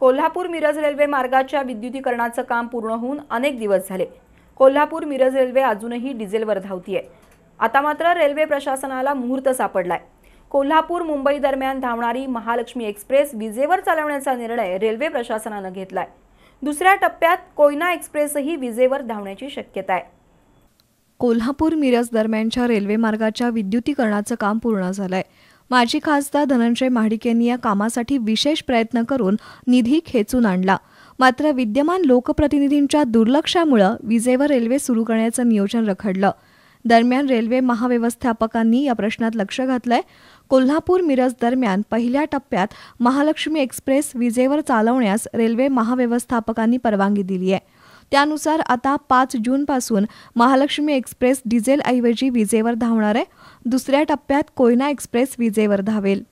Kolhapur Miraj railway मार्गाच्या विद्युतीकरणाचं काम पूर्ण होऊन अनेक दिवस झाले कोल्हापूर मिरज रेल्वे अजूनही डिझेलवर धावतीये आता मात्र रेल्वे प्रशासनाला मुहूर्त सापडलाय कोल्हापूर मुंबई दरम्यान धावणारी महालक्ष्मी एक्सप्रेस विजेवर चालवण्याचा निर्णय रेल्वे प्रशासनानं घेतलाय दुसऱ्या टप्प्यात कोयना एक्सप्रेसही विजेवर धावण्याची शक्यता आहे कोल्हापूर मिरज दरम्यानच्या रेल्वे मार्गाच्या विद्युतीकरणाचं काम पूर्ण झालंय माजी खासदार धनंजय महाडिक यांनी या कामासाठी विशेष प्रयत्न करून निधी खेचून आणला मात्र विद्यमान लोकप्रतिनिधींच्या दुर्लक्षामुळे विजेवर रेल्वे सुरू करण्याचं नियोजन रखडलं दरम्यान रेल्वे महाव्यवस्थापकांनी या प्रश्नात लक्ष घातलंय कोल्हापूर मिरज दरम्यान पहिल्या टप्प्यात महालक्ष्मी एक्सप्रेस विजेवर चालवण्यास रेल्वे महाव्यवस्थापकांनी परवानगी दिली आहे त्यानुसार आता पाच जूनपासून महालक्ष्मी एक्सप्रेस डिझेलऐवजी विजेवर धावणार आहे दुसऱ्या टप्प्यात कोयना एक्सप्रेस विजेवर धावेल